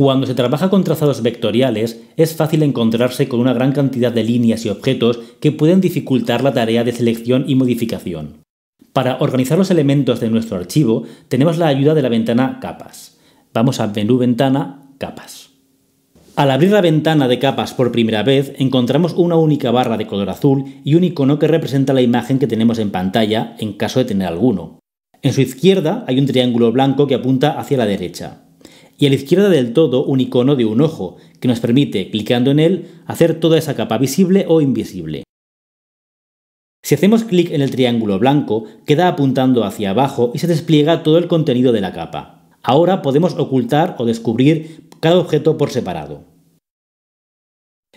Cuando se trabaja con trazados vectoriales, es fácil encontrarse con una gran cantidad de líneas y objetos que pueden dificultar la tarea de selección y modificación. Para organizar los elementos de nuestro archivo, tenemos la ayuda de la ventana Capas. Vamos a Menú Ventana, Capas. Al abrir la ventana de capas por primera vez, encontramos una única barra de color azul y un icono que representa la imagen que tenemos en pantalla, en caso de tener alguno. En su izquierda hay un triángulo blanco que apunta hacia la derecha y a la izquierda del todo un icono de un ojo, que nos permite, clicando en él, hacer toda esa capa visible o invisible. Si hacemos clic en el triángulo blanco, queda apuntando hacia abajo y se despliega todo el contenido de la capa. Ahora podemos ocultar o descubrir cada objeto por separado.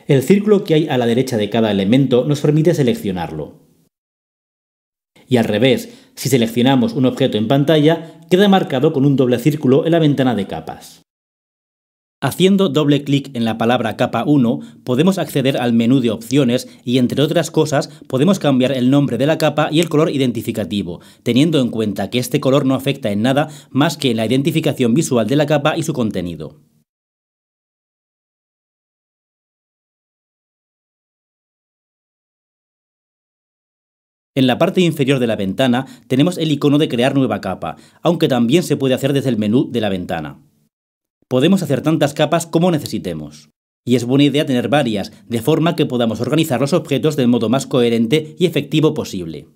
El círculo que hay a la derecha de cada elemento nos permite seleccionarlo. Y al revés, si seleccionamos un objeto en pantalla, queda marcado con un doble círculo en la ventana de capas. Haciendo doble clic en la palabra capa 1, podemos acceder al menú de opciones y, entre otras cosas, podemos cambiar el nombre de la capa y el color identificativo, teniendo en cuenta que este color no afecta en nada más que en la identificación visual de la capa y su contenido. En la parte inferior de la ventana tenemos el icono de crear nueva capa, aunque también se puede hacer desde el menú de la ventana. Podemos hacer tantas capas como necesitemos. Y es buena idea tener varias, de forma que podamos organizar los objetos del modo más coherente y efectivo posible.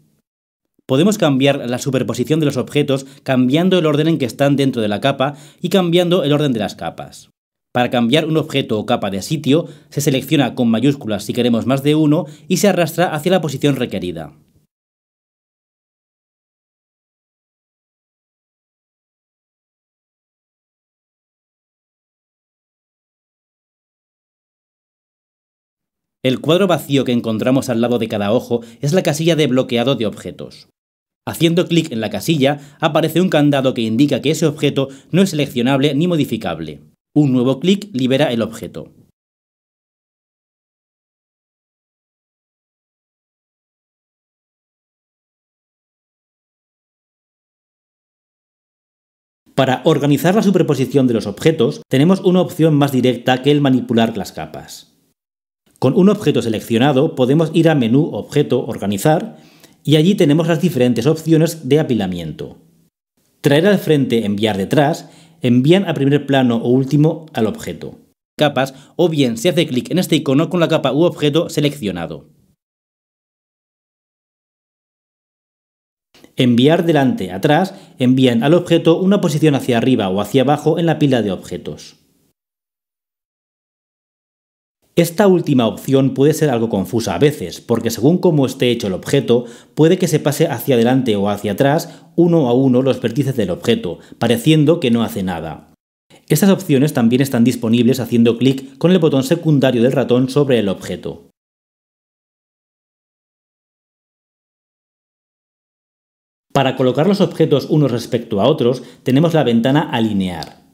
Podemos cambiar la superposición de los objetos cambiando el orden en que están dentro de la capa y cambiando el orden de las capas. Para cambiar un objeto o capa de sitio, se selecciona con mayúsculas si queremos más de uno y se arrastra hacia la posición requerida. El cuadro vacío que encontramos al lado de cada ojo es la casilla de bloqueado de objetos. Haciendo clic en la casilla aparece un candado que indica que ese objeto no es seleccionable ni modificable. Un nuevo clic libera el objeto. Para organizar la superposición de los objetos, tenemos una opción más directa que el manipular las capas. Con un objeto seleccionado podemos ir a Menú Objeto Organizar y allí tenemos las diferentes opciones de apilamiento. Traer al frente, enviar detrás, envían a primer plano o último al objeto. Capas o bien se hace clic en este icono con la capa u objeto seleccionado. Enviar delante, atrás, envían al objeto una posición hacia arriba o hacia abajo en la pila de objetos. Esta última opción puede ser algo confusa a veces, porque según cómo esté hecho el objeto, puede que se pase hacia adelante o hacia atrás uno a uno los vértices del objeto, pareciendo que no hace nada. Estas opciones también están disponibles haciendo clic con el botón secundario del ratón sobre el objeto. Para colocar los objetos unos respecto a otros, tenemos la ventana Alinear.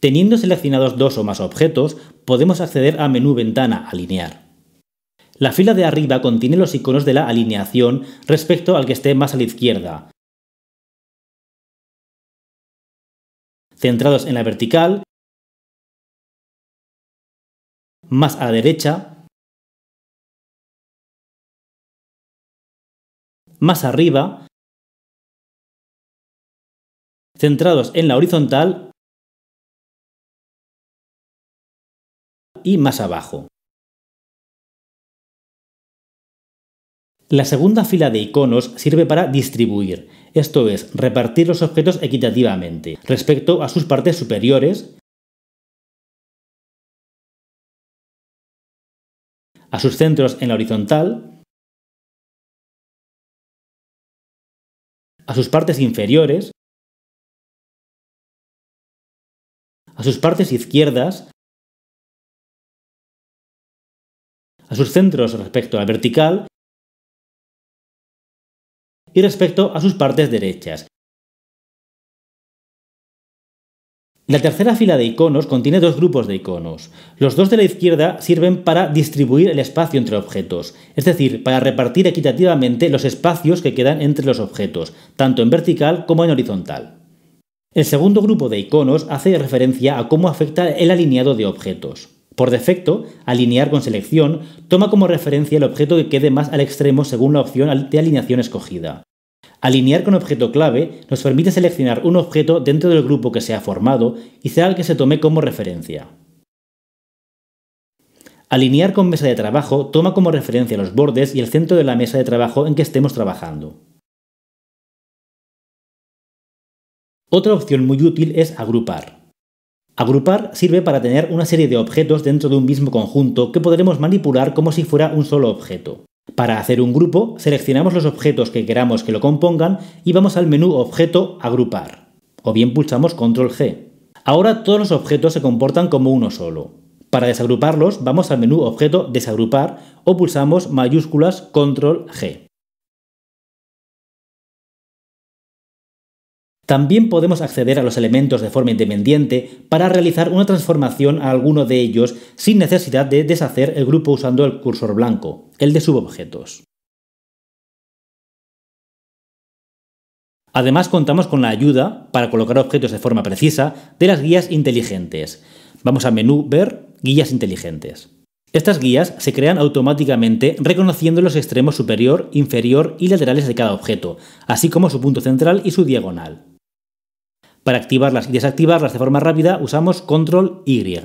Teniendo seleccionados dos o más objetos, podemos acceder a menú ventana alinear. La fila de arriba contiene los iconos de la alineación respecto al que esté más a la izquierda, centrados en la vertical, más a derecha, más arriba, centrados en la horizontal y más abajo. La segunda fila de iconos sirve para distribuir, esto es, repartir los objetos equitativamente, respecto a sus partes superiores, a sus centros en la horizontal, a sus partes inferiores, a sus partes izquierdas, a sus centros respecto al vertical y respecto a sus partes derechas. La tercera fila de iconos contiene dos grupos de iconos. Los dos de la izquierda sirven para distribuir el espacio entre objetos, es decir, para repartir equitativamente los espacios que quedan entre los objetos, tanto en vertical como en horizontal. El segundo grupo de iconos hace referencia a cómo afecta el alineado de objetos. Por defecto, alinear con selección toma como referencia el objeto que quede más al extremo según la opción de alineación escogida. Alinear con objeto clave nos permite seleccionar un objeto dentro del grupo que se ha formado y será el que se tome como referencia. Alinear con mesa de trabajo toma como referencia los bordes y el centro de la mesa de trabajo en que estemos trabajando. Otra opción muy útil es agrupar. Agrupar sirve para tener una serie de objetos dentro de un mismo conjunto que podremos manipular como si fuera un solo objeto. Para hacer un grupo, seleccionamos los objetos que queramos que lo compongan y vamos al menú Objeto Agrupar, o bien pulsamos Control G. Ahora todos los objetos se comportan como uno solo. Para desagruparlos, vamos al menú Objeto Desagrupar o pulsamos mayúsculas Control G. También podemos acceder a los elementos de forma independiente para realizar una transformación a alguno de ellos sin necesidad de deshacer el grupo usando el cursor blanco, el de subobjetos. Además contamos con la ayuda para colocar objetos de forma precisa de las guías inteligentes. Vamos a menú Ver, Guías inteligentes. Estas guías se crean automáticamente reconociendo los extremos superior, inferior y laterales de cada objeto, así como su punto central y su diagonal. Para activarlas y desactivarlas de forma rápida usamos control Y.